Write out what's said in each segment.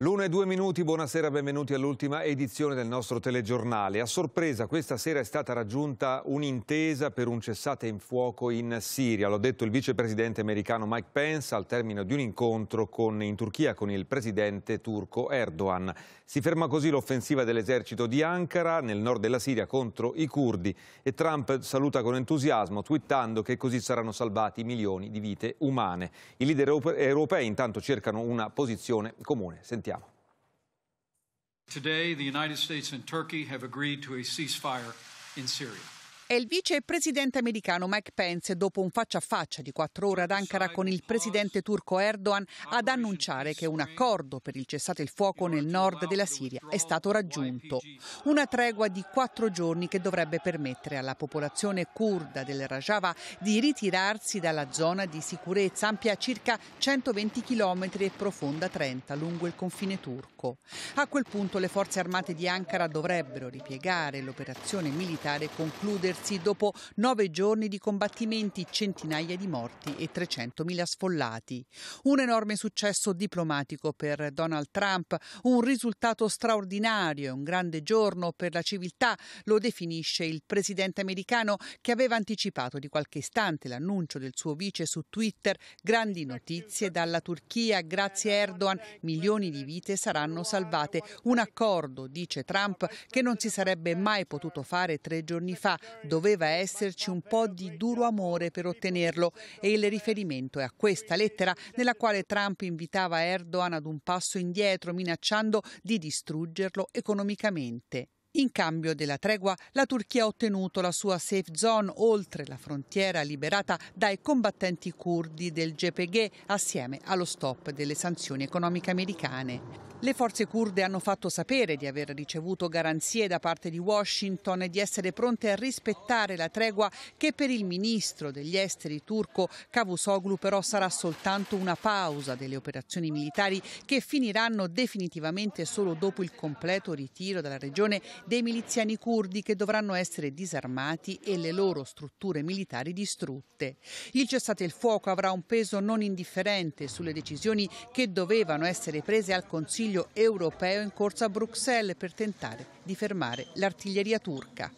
L'uno e due minuti, buonasera, benvenuti all'ultima edizione del nostro telegiornale. A sorpresa, questa sera è stata raggiunta un'intesa per un cessate in fuoco in Siria. L'ha detto il vicepresidente americano Mike Pence al termine di un incontro con, in Turchia con il presidente turco Erdogan. Si ferma così l'offensiva dell'esercito di Ankara nel nord della Siria contro i curdi e Trump saluta con entusiasmo, twittando che così saranno salvati milioni di vite umane. I leader europei intanto cercano una posizione comune. Sentiamo. Today, the United States and Turkey have agreed to a ceasefire in Syria. È il vicepresidente americano Mike Pence, dopo un faccia a faccia di quattro ore ad Ankara con il presidente turco Erdogan, ad annunciare che un accordo per il cessate il fuoco nel nord della Siria è stato raggiunto. Una tregua di quattro giorni che dovrebbe permettere alla popolazione kurda del Rajava di ritirarsi dalla zona di sicurezza ampia circa 120 km e profonda 30 lungo il confine turco. A quel punto le forze armate di Ankara dovrebbero ripiegare l'operazione militare concludersi persi dopo nove giorni di combattimenti, centinaia di morti e 300.000 sfollati. Un enorme successo diplomatico per Donald Trump, un risultato straordinario, un grande giorno per la civiltà, lo definisce il presidente americano che aveva anticipato di qualche istante l'annuncio del suo vice su Twitter. Grandi notizie dalla Turchia, grazie a Erdogan, milioni di vite saranno salvate. Un accordo, dice Trump, che non si sarebbe mai potuto fare tre giorni fa, doveva esserci un po' di duro amore per ottenerlo e il riferimento è a questa lettera nella quale Trump invitava Erdogan ad un passo indietro minacciando di distruggerlo economicamente. In cambio della tregua, la Turchia ha ottenuto la sua safe zone oltre la frontiera liberata dai combattenti curdi del JPG assieme allo stop delle sanzioni economiche americane. Le forze kurde hanno fatto sapere di aver ricevuto garanzie da parte di Washington e di essere pronte a rispettare la tregua che per il ministro degli esteri turco Cavusoglu però sarà soltanto una pausa delle operazioni militari che finiranno definitivamente solo dopo il completo ritiro dalla regione dei miliziani kurdi che dovranno essere disarmati e le loro strutture militari distrutte. Il cessate il fuoco avrà un peso non indifferente sulle decisioni che dovevano essere prese al Consiglio Consiglio europeo in corsa a Bruxelles per tentare di fermare l'artiglieria turca.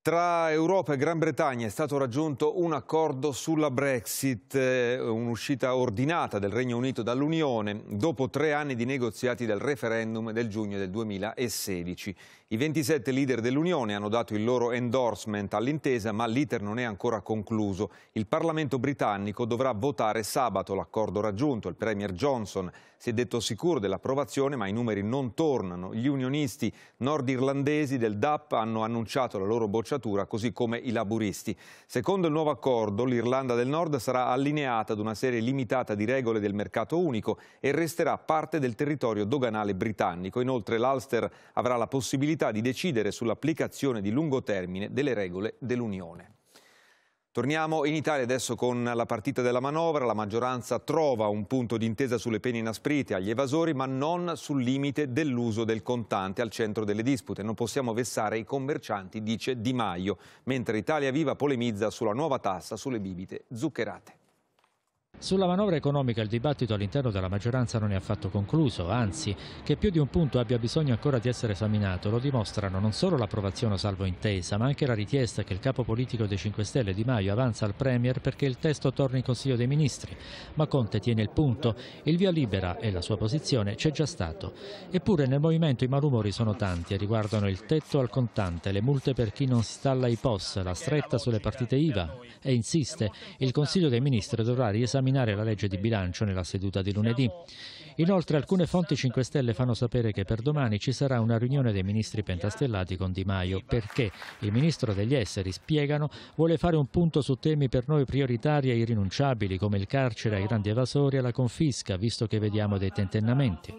Tra Europa e Gran Bretagna è stato raggiunto un accordo sulla Brexit, eh, un'uscita ordinata del Regno Unito dall'Unione dopo tre anni di negoziati del referendum del giugno del 2016. I 27 leader dell'Unione hanno dato il loro endorsement all'intesa, ma l'iter non è ancora concluso. Il Parlamento britannico dovrà votare sabato l'accordo raggiunto. Il Premier Johnson si è detto sicuro dell'approvazione, ma i numeri non tornano. Gli unionisti nordirlandesi del DAP hanno annunciato la loro bocciatura, così come i laburisti. Secondo il nuovo accordo, l'Irlanda del Nord sarà allineata ad una serie limitata di regole del mercato unico e resterà parte del territorio doganale britannico. Inoltre l'Ulster avrà la possibilità di decidere sull'applicazione di lungo termine delle regole dell'Unione. Torniamo in Italia adesso con la partita della manovra. La maggioranza trova un punto d'intesa sulle pene inasprite agli evasori, ma non sul limite dell'uso del contante al centro delle dispute. Non possiamo vessare i commercianti, dice Di Maio, mentre Italia Viva polemizza sulla nuova tassa sulle bibite zuccherate. Sulla manovra economica il dibattito all'interno della maggioranza non è affatto concluso, anzi che più di un punto abbia bisogno ancora di essere esaminato lo dimostrano non solo l'approvazione salvo intesa, ma anche la richiesta che il capo politico dei 5 Stelle Di Maio avanza al Premier perché il testo torni in Consiglio dei Ministri. Ma Conte tiene il punto, il via libera e la sua posizione c'è già stato. Eppure nel movimento i malumori sono tanti e riguardano il tetto al contante, le multe per chi non si stalla ai POS, la stretta sulle partite IVA e insiste, il Consiglio dei Ministri dovrà riesaminare esaminare la legge di bilancio nella seduta di lunedì. Inoltre alcune fonti 5 Stelle fanno sapere che per domani ci sarà una riunione dei ministri pentastellati con Di Maio perché il ministro degli esseri, spiegano, vuole fare un punto su temi per noi prioritari e irrinunciabili come il carcere ai grandi evasori e la confisca, visto che vediamo dei tentennamenti.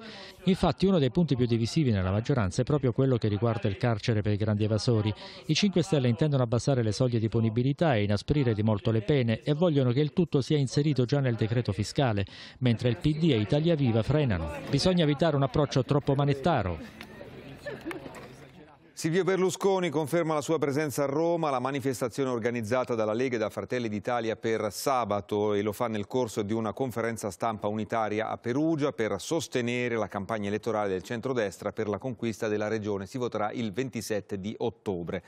Infatti uno dei punti più divisivi nella maggioranza è proprio quello che riguarda il carcere per i grandi evasori. I 5 Stelle intendono abbassare le soglie di punibilità e inasprire di molto le pene e vogliono che il tutto sia inserito già già nel decreto fiscale, mentre il PD e Italia Viva frenano. Bisogna evitare un approccio troppo manettaro. Silvio Berlusconi conferma la sua presenza a Roma la manifestazione organizzata dalla Lega e da Fratelli d'Italia per sabato e lo fa nel corso di una conferenza stampa unitaria a Perugia per sostenere la campagna elettorale del centrodestra per la conquista della regione. Si voterà il 27 di ottobre.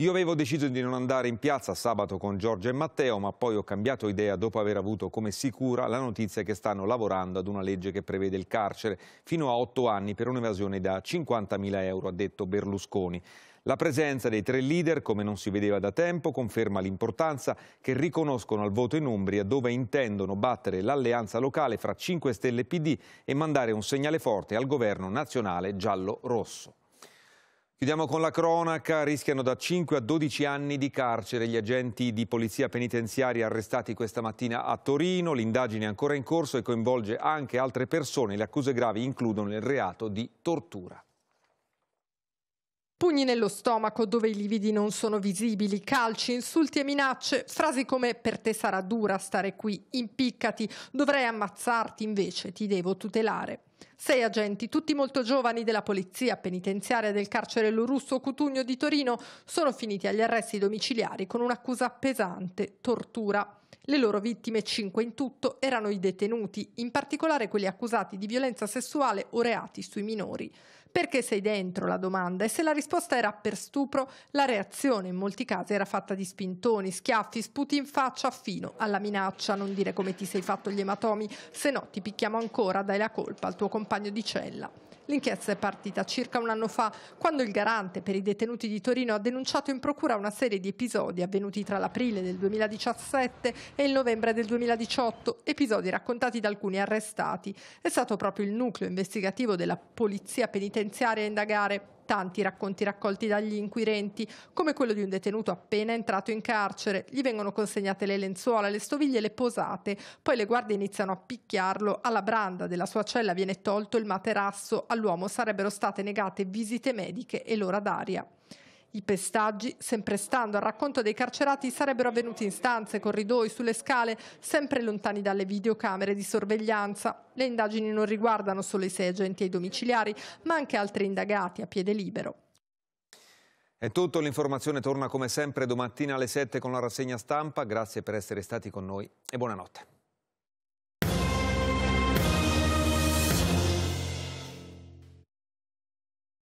Io avevo deciso di non andare in piazza sabato con Giorgia e Matteo, ma poi ho cambiato idea dopo aver avuto come sicura la notizia che stanno lavorando ad una legge che prevede il carcere fino a otto anni per un'evasione da 50.000 euro, ha detto Berlusconi. La presenza dei tre leader, come non si vedeva da tempo, conferma l'importanza che riconoscono al voto in Umbria, dove intendono battere l'alleanza locale fra 5 Stelle e PD e mandare un segnale forte al governo nazionale giallo-rosso. Chiudiamo con la cronaca, rischiano da 5 a 12 anni di carcere gli agenti di polizia penitenziaria arrestati questa mattina a Torino, l'indagine è ancora in corso e coinvolge anche altre persone, le accuse gravi includono il reato di tortura. Pugni nello stomaco dove i lividi non sono visibili, calci, insulti e minacce, frasi come per te sarà dura stare qui, impiccati, dovrei ammazzarti invece, ti devo tutelare. Sei agenti, tutti molto giovani della polizia penitenziaria del carcere Lorusso Cutugno di Torino, sono finiti agli arresti domiciliari con un'accusa pesante, tortura. Le loro vittime, 5 in tutto, erano i detenuti, in particolare quelli accusati di violenza sessuale o reati sui minori. Perché sei dentro? la domanda e se la risposta era per stupro, la reazione in molti casi era fatta di spintoni, schiaffi, sputi in faccia fino alla minaccia, non dire come ti sei fatto gli ematomi, se no ti picchiamo ancora, dai la colpa al tuo compagno di cella. L'inchiesta è partita circa un anno fa, quando il garante per i detenuti di Torino ha denunciato in procura una serie di episodi avvenuti tra l'aprile del 2017 e il novembre del 2018, episodi raccontati da alcuni arrestati. È stato proprio il nucleo investigativo della polizia penitenziaria a indagare tanti racconti raccolti dagli inquirenti, come quello di un detenuto appena entrato in carcere. Gli vengono consegnate le lenzuola, le stoviglie, le posate, poi le guardie iniziano a picchiarlo, alla branda della sua cella viene tolto il materasso, all'uomo sarebbero state negate visite mediche e l'ora d'aria. I pestaggi, sempre stando al racconto dei carcerati, sarebbero avvenuti in stanze, corridoi, sulle scale, sempre lontani dalle videocamere di sorveglianza. Le indagini non riguardano solo i sei agenti ai domiciliari, ma anche altri indagati a piede libero. È tutto, l'informazione torna come sempre domattina alle 7 con la rassegna stampa. Grazie per essere stati con noi e buonanotte.